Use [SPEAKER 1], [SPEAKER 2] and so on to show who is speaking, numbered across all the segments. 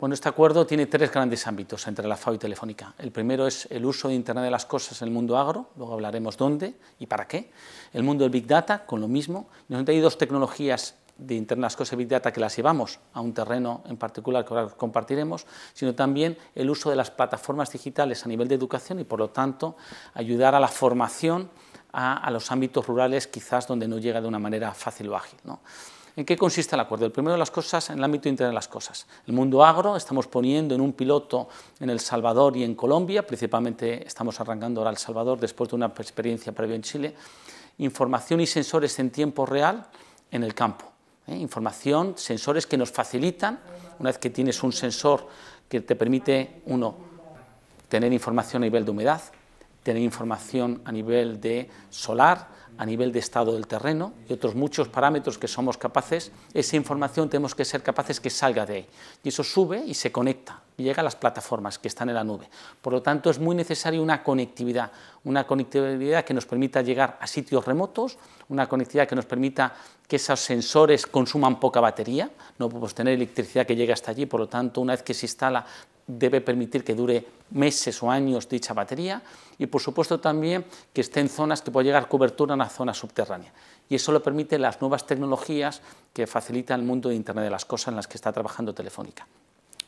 [SPEAKER 1] Bueno, este acuerdo tiene tres grandes ámbitos entre la FAO y Telefónica. El primero es el uso de Internet de las cosas en el mundo agro, luego hablaremos dónde y para qué. El mundo del Big Data, con lo mismo. Nos hay dos tecnologías de Internet de las cosas y Big Data que las llevamos a un terreno en particular que ahora compartiremos, sino también el uso de las plataformas digitales a nivel de educación y, por lo tanto, ayudar a la formación a, los ámbitos rurales quizás donde no llega de una manera fácil o ágil. ¿no? ¿En qué consiste el acuerdo? El primero de las cosas, en el ámbito interno de las cosas. El mundo agro, estamos poniendo en un piloto en El Salvador y en Colombia, principalmente estamos arrancando ahora El Salvador después de una experiencia previa en Chile, información y sensores en tiempo real en el campo. ¿eh? Información, sensores que nos facilitan, una vez que tienes un sensor que te permite, uno, tener información a nivel de humedad, tener información a nivel de solar, a nivel de estado del terreno y otros muchos parámetros que somos capaces, esa información tenemos que ser capaces que salga de ahí. Y eso sube y se conecta llega a las plataformas que están en la nube. Por lo tanto, es muy necesaria una conectividad, una conectividad que nos permita llegar a sitios remotos, una conectividad que nos permita que esos sensores consuman poca batería, no podemos tener electricidad que llegue hasta allí, por lo tanto, una vez que se instala debe permitir que dure meses o años dicha batería y por supuesto también que esté en zonas que pueda llegar cobertura a la zona subterránea. Y eso lo permiten las nuevas tecnologías que facilitan el mundo de Internet de las Cosas en las que está trabajando Telefónica.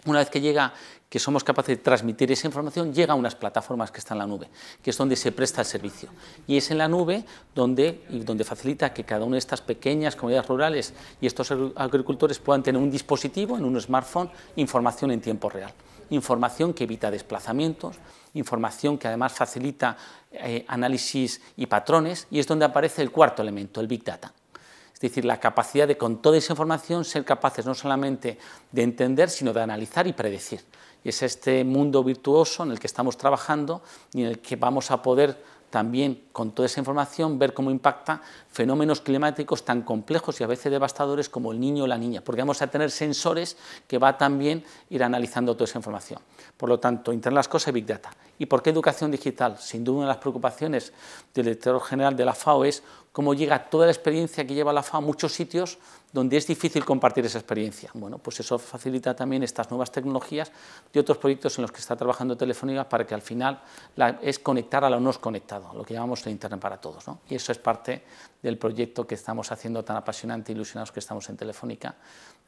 [SPEAKER 1] Una vez que llega, que somos capaces de transmitir esa información, llega a unas plataformas que están en la nube, que es donde se presta el servicio. Y es en la nube donde, donde facilita que cada una de estas pequeñas comunidades rurales y estos agricultores puedan tener un dispositivo, en un smartphone, información en tiempo real. Información que evita desplazamientos, información que además facilita eh, análisis y patrones, y es donde aparece el cuarto elemento, el Big Data. Es decir, la capacidad de, con toda esa información, ser capaces no solamente de entender, sino de analizar y predecir. Y es este mundo virtuoso en el que estamos trabajando y en el que vamos a poder también, con toda esa información, ver cómo impacta fenómenos climáticos tan complejos y a veces devastadores como el niño o la niña, porque vamos a tener sensores que va también ir analizando toda esa información. Por lo tanto, Internet las cosas y Big Data. ¿Y por qué educación digital? Sin duda, una de las preocupaciones del director general de la FAO es cómo llega toda la experiencia que lleva la FA a muchos sitios donde es difícil compartir esa experiencia. Bueno, pues eso facilita también estas nuevas tecnologías de otros proyectos en los que está trabajando Telefónica para que al final es conectar a lo no conectado, lo que llamamos el Internet para todos. ¿no? Y eso es parte del proyecto que estamos haciendo tan apasionante ilusionados que estamos en Telefónica,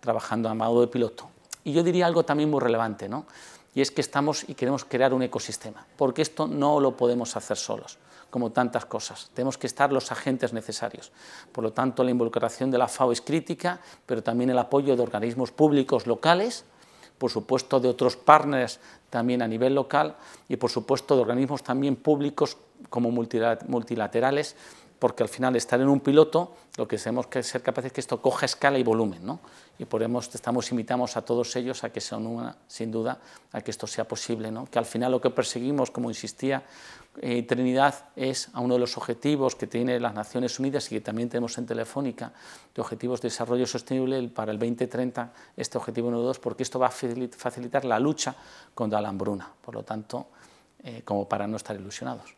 [SPEAKER 1] trabajando a modo de piloto. Y yo diría algo también muy relevante, ¿no? y es que estamos y queremos crear un ecosistema, porque esto no lo podemos hacer solos, como tantas cosas. Tenemos que estar los agentes necesarios. Por lo tanto, la involucración de la FAO es crítica, pero también el apoyo de organismos públicos locales, por supuesto de otros partners también a nivel local y por supuesto de organismos también públicos como multilaterales porque al final estar en un piloto, lo que tenemos que ser capaces es que esto coja escala y volumen, ¿no? Y estamos, invitamos a todos ellos a que se sin duda, a que esto sea posible, Que al final lo que perseguimos, como insistía eh, Trinidad, es a uno de los objetivos que tiene las Naciones Unidas y que también tenemos en Telefónica, de Objetivos de Desarrollo Sostenible para el 2030, este objetivo número 2, porque esto va a facilitar la lucha contra la hambruna, por lo tanto, eh, como para no estar ilusionados.